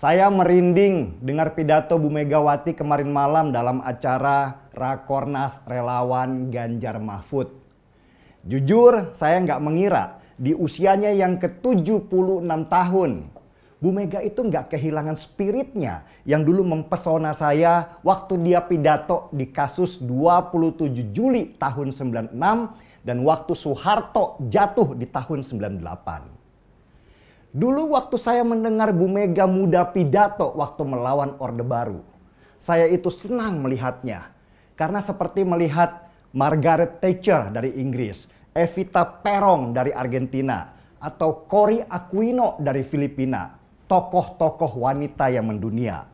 Saya merinding dengar pidato Bu Megawati kemarin malam dalam acara Rakornas Relawan Ganjar Mahfud. Jujur, saya nggak mengira di usianya yang ke-76 tahun, Bu Mega itu nggak kehilangan spiritnya yang dulu mempesona saya waktu dia pidato di kasus 27 Juli tahun 96 dan waktu Soeharto jatuh di tahun 98. Dulu waktu saya mendengar Bu Mega muda pidato waktu melawan Orde Baru, saya itu senang melihatnya. Karena seperti melihat Margaret Thatcher dari Inggris, Evita Perong dari Argentina, atau Cory Aquino dari Filipina, tokoh-tokoh wanita yang mendunia.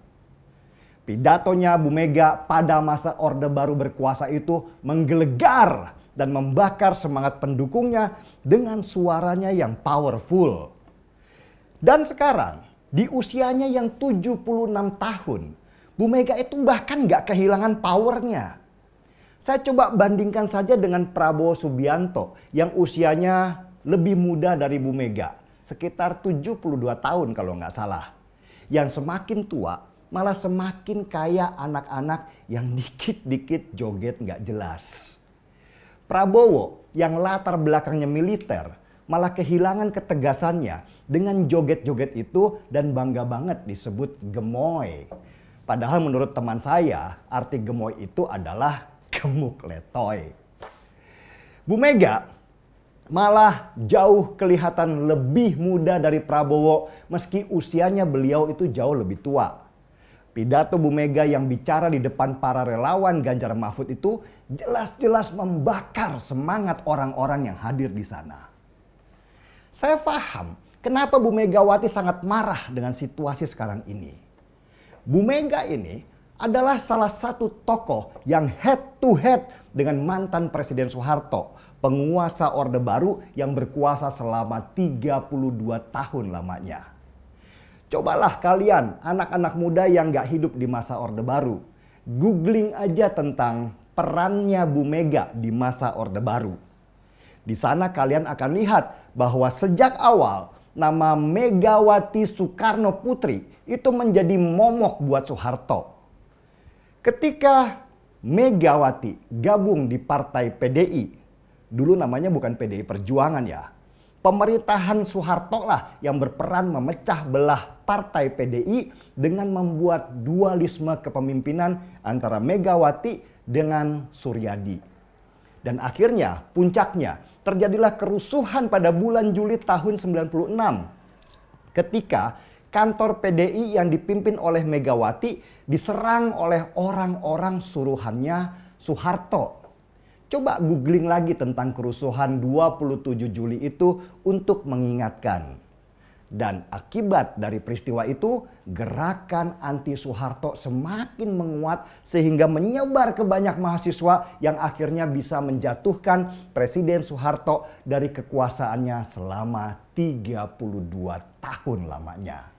Pidatonya Bu Mega pada masa Orde Baru berkuasa itu menggelegar dan membakar semangat pendukungnya dengan suaranya yang powerful dan sekarang di usianya yang 76 tahun, Bu Mega itu bahkan nggak kehilangan powernya. Saya coba bandingkan saja dengan Prabowo Subianto yang usianya lebih muda dari Bu Mega. Sekitar 72 tahun kalau nggak salah. Yang semakin tua malah semakin kaya anak-anak yang dikit-dikit joget nggak jelas. Prabowo yang latar belakangnya militer malah kehilangan ketegasannya dengan joget-joget itu dan bangga banget disebut gemoy. Padahal menurut teman saya, arti gemoy itu adalah gemuk letoy. Bu Mega malah jauh kelihatan lebih muda dari Prabowo meski usianya beliau itu jauh lebih tua. Pidato Bu Mega yang bicara di depan para relawan Ganjar Mahfud itu jelas-jelas membakar semangat orang-orang yang hadir di sana. Saya paham kenapa Bu Megawati sangat marah dengan situasi sekarang ini. Bu Mega ini adalah salah satu tokoh yang head to head dengan mantan Presiden Soeharto, penguasa Orde Baru yang berkuasa selama 32 tahun lamanya. Cobalah kalian anak-anak muda yang gak hidup di masa Orde Baru. Googling aja tentang perannya Bu Mega di masa Orde Baru. Di sana kalian akan lihat bahwa sejak awal nama Megawati Soekarno Putri itu menjadi momok buat Soeharto. Ketika Megawati gabung di partai PDI, dulu namanya bukan PDI Perjuangan ya, pemerintahan Soeharto lah yang berperan memecah belah partai PDI dengan membuat dualisme kepemimpinan antara Megawati dengan Suryadi. Dan akhirnya, puncaknya, terjadilah kerusuhan pada bulan Juli tahun 96 ketika kantor PDI yang dipimpin oleh Megawati diserang oleh orang-orang suruhannya Soeharto. Coba googling lagi tentang kerusuhan 27 Juli itu untuk mengingatkan. Dan akibat dari peristiwa itu, gerakan anti Soeharto semakin menguat sehingga menyebar ke banyak mahasiswa yang akhirnya bisa menjatuhkan Presiden Soeharto dari kekuasaannya selama 32 tahun lamanya.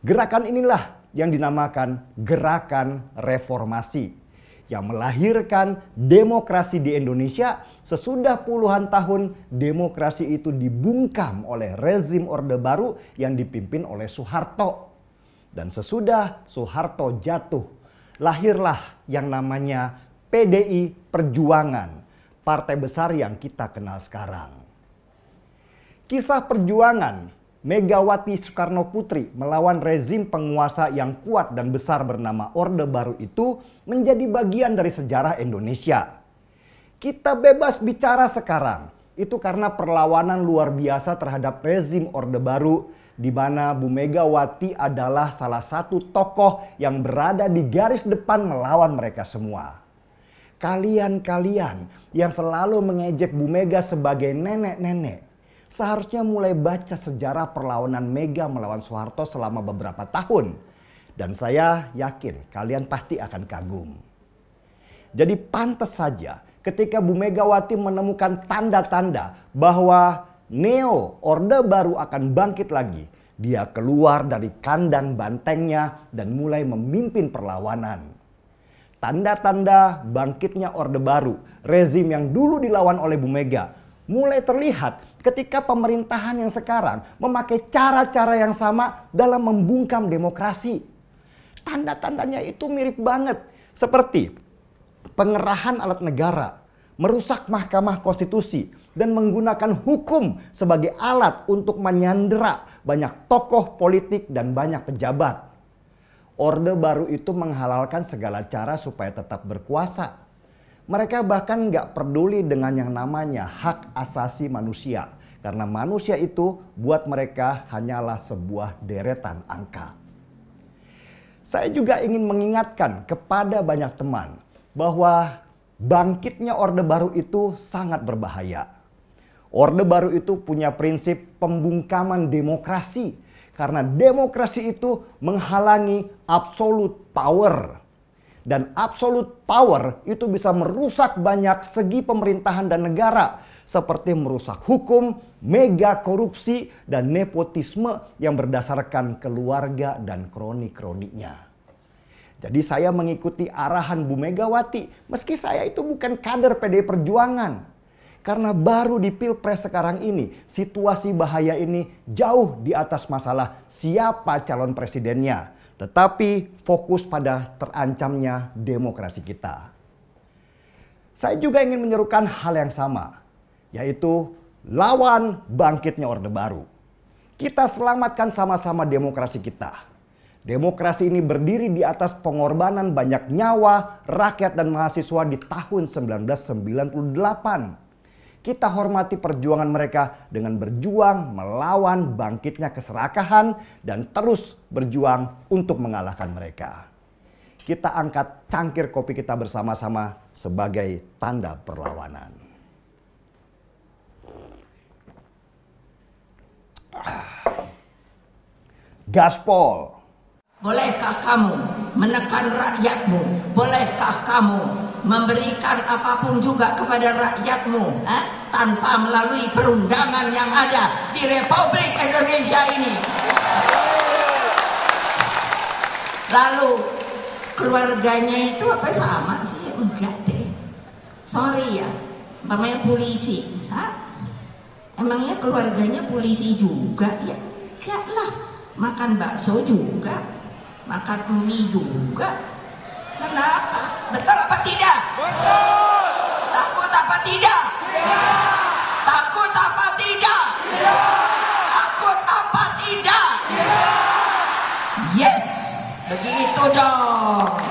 Gerakan inilah yang dinamakan gerakan reformasi yang melahirkan demokrasi di Indonesia sesudah puluhan tahun demokrasi itu dibungkam oleh rezim Orde Baru yang dipimpin oleh Soeharto. Dan sesudah Soeharto jatuh, lahirlah yang namanya PDI Perjuangan, partai besar yang kita kenal sekarang. Kisah perjuangan Megawati Soekarno Putri melawan rezim penguasa yang kuat dan besar bernama Orde Baru itu menjadi bagian dari sejarah Indonesia. Kita bebas bicara sekarang, itu karena perlawanan luar biasa terhadap rezim Orde Baru di mana Bu Megawati adalah salah satu tokoh yang berada di garis depan melawan mereka semua kalian-kalian yang selalu mengejek Bu Mega sebagai nenek-nenek, seharusnya mulai baca sejarah perlawanan Mega melawan Soeharto selama beberapa tahun. Dan saya yakin kalian pasti akan kagum. Jadi pantas saja ketika Bu Megawati menemukan tanda-tanda bahwa Neo Orde Baru akan bangkit lagi. Dia keluar dari kandang bantengnya dan mulai memimpin perlawanan. Tanda-tanda bangkitnya Orde Baru, rezim yang dulu dilawan oleh Bu Mega, mulai terlihat ketika pemerintahan yang sekarang memakai cara-cara yang sama dalam membungkam demokrasi. Tanda-tandanya itu mirip banget seperti pengerahan alat negara, merusak Mahkamah Konstitusi dan menggunakan hukum sebagai alat untuk menyandera banyak tokoh politik dan banyak pejabat. Orde baru itu menghalalkan segala cara supaya tetap berkuasa mereka bahkan nggak peduli dengan yang namanya hak asasi manusia, karena manusia itu buat mereka hanyalah sebuah deretan angka. Saya juga ingin mengingatkan kepada banyak teman bahwa bangkitnya Orde Baru itu sangat berbahaya. Orde Baru itu punya prinsip pembungkaman demokrasi karena demokrasi itu menghalangi absolute power dan absolute power itu bisa merusak banyak segi pemerintahan dan negara seperti merusak hukum, mega korupsi dan nepotisme yang berdasarkan keluarga dan kroni-kroninya. Jadi saya mengikuti arahan Bu Megawati meski saya itu bukan kader PD Perjuangan. Karena baru di Pilpres sekarang ini, situasi bahaya ini jauh di atas masalah siapa calon presidennya tetapi fokus pada terancamnya demokrasi kita. Saya juga ingin menyerukan hal yang sama, yaitu lawan bangkitnya Orde Baru. Kita selamatkan sama-sama demokrasi kita. Demokrasi ini berdiri di atas pengorbanan banyak nyawa rakyat dan mahasiswa di tahun 1998 kita hormati perjuangan mereka dengan berjuang melawan bangkitnya keserakahan dan terus berjuang untuk mengalahkan mereka. Kita angkat cangkir kopi kita bersama-sama sebagai tanda perlawanan. Ah. Gaspol. Bolehkah kamu menekan rakyatmu? Bolehkah kamu memberikan apapun juga kepada rakyatmu eh? tanpa melalui perundangan yang ada di Republik Indonesia ini. Lalu keluarganya itu apa sama sih? Enggak deh. Sorry ya, namanya polisi. Hah? Emangnya keluarganya polisi juga? Ya enggak lah. Makan bakso juga, makan mie juga. Kenapa? Betul Bagi a